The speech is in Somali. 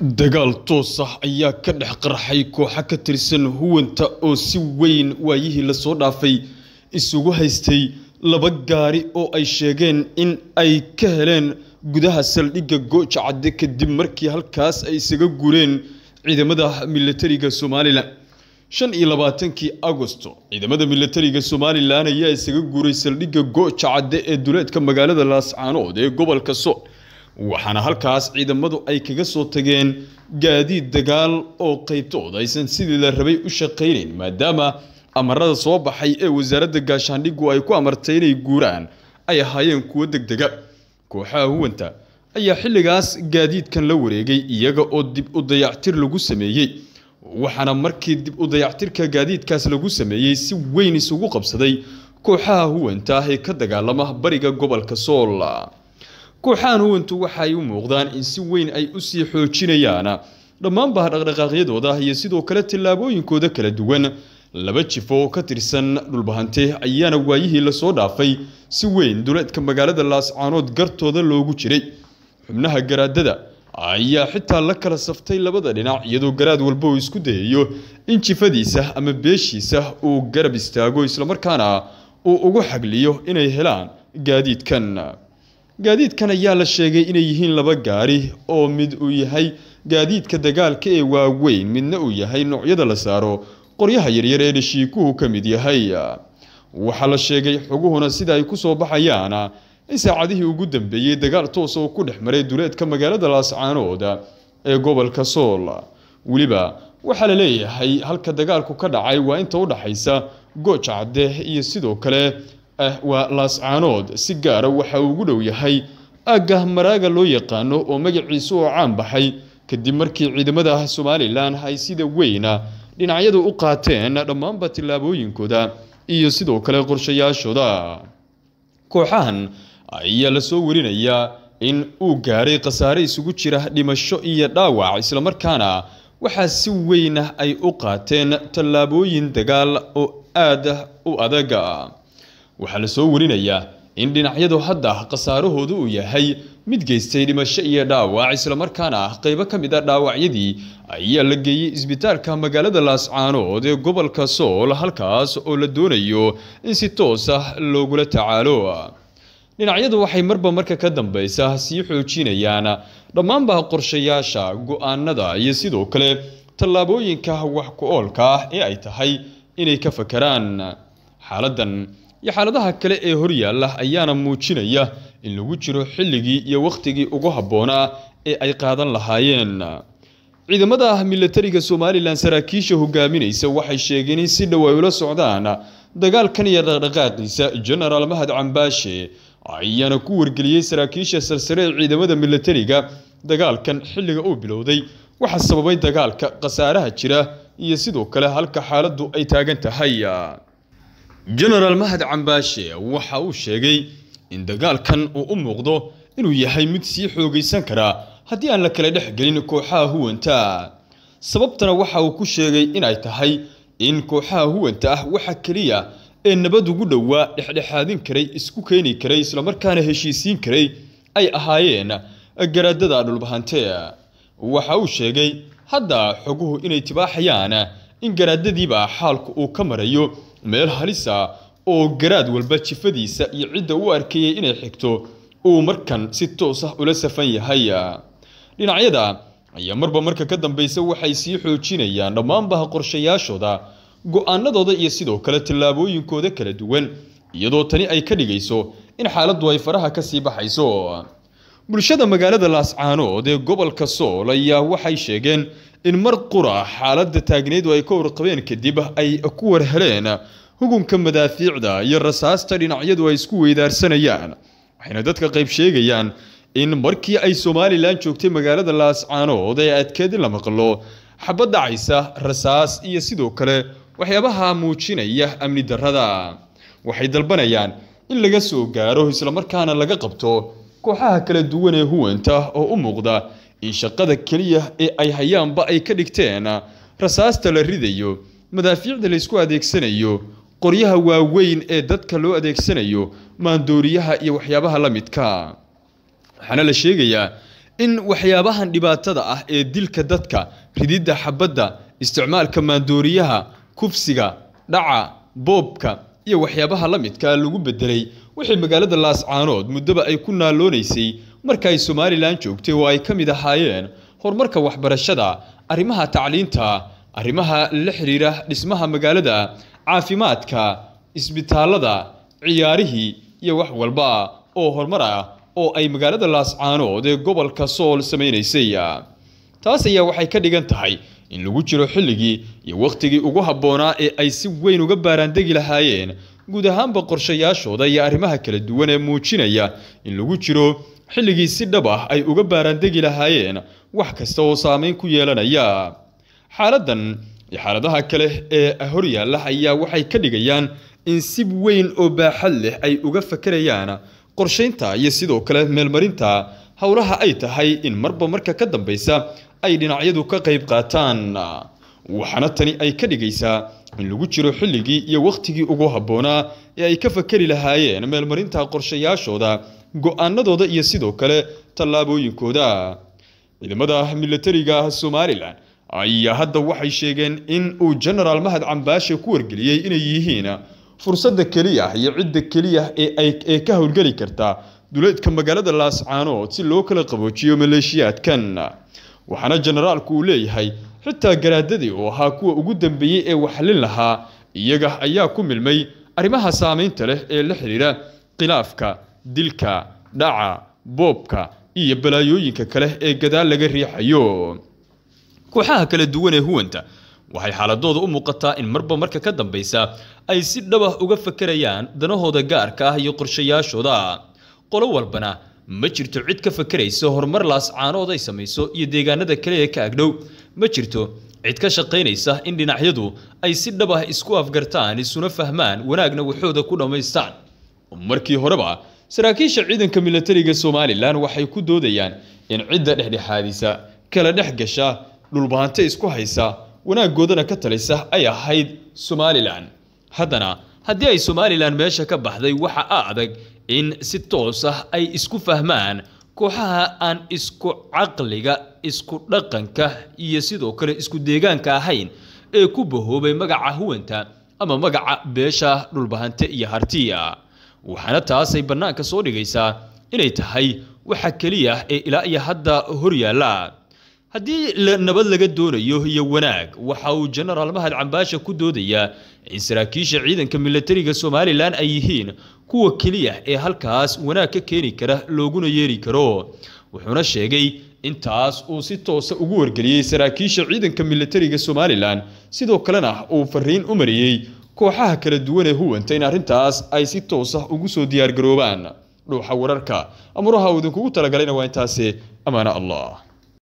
dagaal toos ah ayaa ka dhex qarxay kooxo ka tirsan huwanta oo si weyn waayihii lasoo dhaafay isugu haystay laba gaari oo ay sheegeen in ay ka heleen gudaha saldhigga gooja cadde kadib markii halkaas ay isaga guureen ciidamada milatariga somalilan shan iyo labaatankii agosto ciidamada milatariga somalilan ayaa isaga guuray saldhigga gooja cadde ee duleedka magaalada laascaanood ee gobolka sool waxaana halkaas ciidamadu ay kaga soo tageen gaadiid dagaal oo qaybtooda aysan sidii la rabay u shaqaynayn maadaama amarada soo baxay ee wasaaradda gaashaandhiggu ay ku amartay inay guuraan ay ahaayeen kuwo deg dega kooxaha huwanta ayaa xilligaas gaadiidkan la wareegay iyaga oo dib u dayactir lagu sameeyey waxaana markii dib u dayactirka gaadiidkaas lagu sameeyey si weyn isugu qabsaday kooxaha huwanta ah ee ka dagaalama bariga gobolka soola kooxahan huwantu waxaay u muuqdaan in si weyn ay u sii xoojinayaan dhammaanbaa dhaqdhaqaaqyadooda iyo sidoo kale tallaabooyinkooda kala duwan laba jifo oo ka tirsan dhulbahante ayaana waayihii lasoo dhaafay si weyn duleedka magaalada laascaanood gartooda loogu jiray xubnaha garaadada ayaa xitaa la kala saftay labada dhinac iyadoo garaad walba uu isku dayayo in jifadiisa ama beeshiisa uu garab istaago islamarkaana uu ugu xagliyo inay helaan gaadiidkan gaadiidkan ayaa la sheegay inay yihiin laba gaari oo mid uu yahay gaadiidka dagaalka ee waaweyn midna uu yahay noocyada la saaro qoryaha yaryar ee dhashiikuhu ka mid yahay waxaa la sheegay xuguhuna sida ay ku soo baxayaan in saacadihii ugu dambeeyey dagaal toos oo ku dhex maray duleedka magaalada laascaanooda ee gobolka sool weliba waxaa la leeyahay halka dagaalku ka dhacay waa inta u dhaxaysa goojacdeh iyo sidoo kale ah waa laascaanood si gaara ah waxa uu ugu dhow yahay aagah maraaga loo yaqaano oo magaciisu oo caan baxay kadib markii ciidamada somalilan ay sida weyna dhinacyadu u qaateen dhammaanba tallaabooyinkooda iyo sidoo kale qorshayaashooda kooxahan ayaa lasoo warinayaa in uu gaaray khasaare isugu jira dhimasho iyo dhaawac islamarkaana waxaa si weyna ay u qaateen tallaabooyin dagaal oo aad u adaga waxaa la soo warinayaa in dhinacyadu hadda ah khasaarahoodu uu yahay mid geystay dhimasho iyo dhaawac islamarkaana ah qaybo ka mid a ah dhaawacyadii ayaa la geeyey isbitaalka magaalada laascaanood ee gobolka sool halkaas oo la doonayo in si toos ah loogula tacaalo dhinacyadu waxay marba marka ka dambaysa sii xoojinayaan dhammaanba qorshayaasha go-aanada iyo sidoo kale tallaabooyinka wax ku oolka ah ee ay tahay inay ka fakaraan xaaladan iyo xaaladaha kale ee horyaalla ayaana muujinaya in lagu jiro xilligii iyo wakhtigii ugu habboonaa ee ay qaadan lahaayeen ciidamada milatariga somalilan saraakiisha hogaaminaysa waxay sheegeen in si dhow ay ula socdaan dagaalkan iyo dhaqdhaqaaqiisa jenaraal mahad cambaashe ayaana ku wargeliyey saraakiisha sarsare ee ciidamada milatariga dagaalkan xilliga uu bilowday waxa sababay dagaalka khasaaraha jira iyo sidoo kale halka xaaladdu ay taagan tahay jenaraal mahad cambaashe waxa uu sheegay in dagaalkan uu u muuqdo inuu yahay mid sii xoogaysan karaa haddii aan la kala dhex gelin kooxaha huwanta sababtana waxa uu ku sheegay inay tahay in kooxaha huwanta ah waxa keliya ee nabad ugu dhowaa dhexdhexaadin karay isku keeni karay islamarkaana heshiisiin karay ay ahaayeen garaadada dhulbahante waxa uu sheegay hadda xoguhu inay tibaaxayaan in garaadadiiba xaalku uu ka marayo meel halis ah oo garaad walba jifadiisa iyo cidda u arkayay inay xigto uu markan si toos ah ula safan yahay dhinacyada ayaa marba marka ka dambaysa waxay sii xoojinayaan dhammaanbaha qorshayaashooda go'aanadooda iyo sidoo kale tallaabooyinkooda kala duwan iyadoo tani ay ka dhigayso in xaaladdu ay faraha ka sii baxayso bulshada magaalada laascaanood ee gobolka sool ayaa waxay sheegeen in mar qura xaaladda taagneyd oo ay ka warqabeen kadib ay ku warheleen hugunka madaafiicda iyo rasaasta dhinacyadu ay isku weydaarsanayaan waxayna dadka qayb sheegayaan in markii ay somalilan joogtay magaalada laascaanood ee adkeed in la maqlo xabad dhacaysa rasaas iyo sidoo kale waxyaabaha muujinaya amni darrada waxay dalbanayaan in laga soo gaaro islamarkaana laga qabto kooxaha kala duwan ee huwanta oo u muuqda in shaqada keliya ee ay hayaanba ay ka dhigteen rasaasta la ridayo madaafiicda laysku adeegsanayo qoryaha waaweyn ee dadka loo adeegsanayo maandooriyaha iyo waxyaabaha la midka waxaana la sheegayaa in waxyaabahan dhibaatada ah ee dilka dadka rididda xabadda isticmaalka maandooriyaha kufsiga dhaca boobka iyo waxyaabaha la midka lagu bedelay wixii magaalada laascaanood muddaba ay ku naaloonaysay marka ay somalilan joogtay oo ay ka mid ahaayeen horumarka waxbarashada arrimaha tacliinta arrimaha la xidhiira dhismaha magaalada caafimaadka isbitaalada ciyaarihii iyo wax walba oo horumar ah oo ay magaalada laascaanood ee gobolka sool samaynaysay taas ayaa waxay ka dhigan tahay in lagu jiro xilligii iyo wakhtigii ugu habboonaa ee ay si weyn uga baaraandegi lahaayeen guud ahaanba qorshayaashooda iyo arrimaha kala duwan ee muujinaya in lagu jiro xilligii si dhab ah ay uga baaraandegi lahaayeen wax kasta oo saamayn ku yeelanaya xaaladdan iyo xaaladaha kale ee horyaalla ayaa waxay ka dhigayaan in si weyn oo baaxad leh ay uga fakarayaan qorshaynta iyo sidoo kale meelmarinta howlaha ay tahay in marba marka ka dambaysa ay dhinacyadu ka qayb qaataan waxaana tani ay ka dhigaysaa in lagu jiro xilligii iyo wakhtigii ugu habboonaa ee ay ka fakari lahaayeen meelmarinta qorshayaashooda go-aanadooda iyo sidoo kale tallaabooyinkooda ciidamada milatariga somalilan ayaa hadda waxay sheegeen in uu genaraal mahad cambaashe ku wargeliyey inay yihiin fursadda keliya iyo cidda keliya ee ka howlgeli karta duleedka magaalada laascaanood si loo kala qaboojiyo maleeshiyaadkan waxaana jenaraalku uu leeyahay xitaa garaadadii oo ahaa kuwa ugu dambeeyey ee waxlin lahaa iyaga ayaa ku milmay arrimaha saamaynta leh ee la xidhiira khilaafka dilka dhaca boobka iyo balaayooyinka kale ee gadaal laga riixayo kooxaha kala duwan ee huwanta waxay xaaladooda u muuqataa in marba marka ka dambaysa ay si dhabah uga fakarayaan danahooda gaarka ah iyo qorshayaashooda qolo walbana ma jirto cid ka fakaraysa horumar laascaanood ay samayso iyo deegaanada kale ee ka agdhow ma jirto cid ka shaqaynaysa in dhinacyadu ay si dhab ah isku afgartaan isuna fahmaan wanaagna waxooda ku dhammaystaan markii horeba saraakiisha ciidanka milatariga somalilan waxay ku doodayaan in cidda dhexdhexaadisa kala dhex gasha dhulbahante isku haysa wanaagoodana ka talisa ay ahayd somalilan haddana haddii ay somalilan meesha ka baxday waxa a adag in si toos ah ay isku fahmaan kooxaha aan isku caqliga isku dhaqanka iyo sidoo kale isku deegaanka ahayn ee ku bahoobay magaca huwanta ama magaca beesha dhulbahante iyo hartiya waxaana taasay bannaanka soo dhigaysaa inay tahay waxa keliya ee ilaa iyo hadda hor yaalla haddii nabad laga doonayo iyo wanaag waxa uu jenaraal mahad cambaasha ku doodayaa in saraakiisha ciidanka milatariga somalilan ay yihiin kuwa keliya ee halkaas wanaag ka keeni kara looguna yeeri karo wuxuuna sheegay intaas uu si toosa ugu wargeliyey saraakiisha ciidanka milatariga somalilan sidoo kalena uu fariin u mariyey kooxaha kala duwan ee huwanta in arrintaas ay si toos ah ugu soo diyaargaroobaan dhuuxa wararka amuraha uu idinkugu talagalayna waa intaasi ammaana allah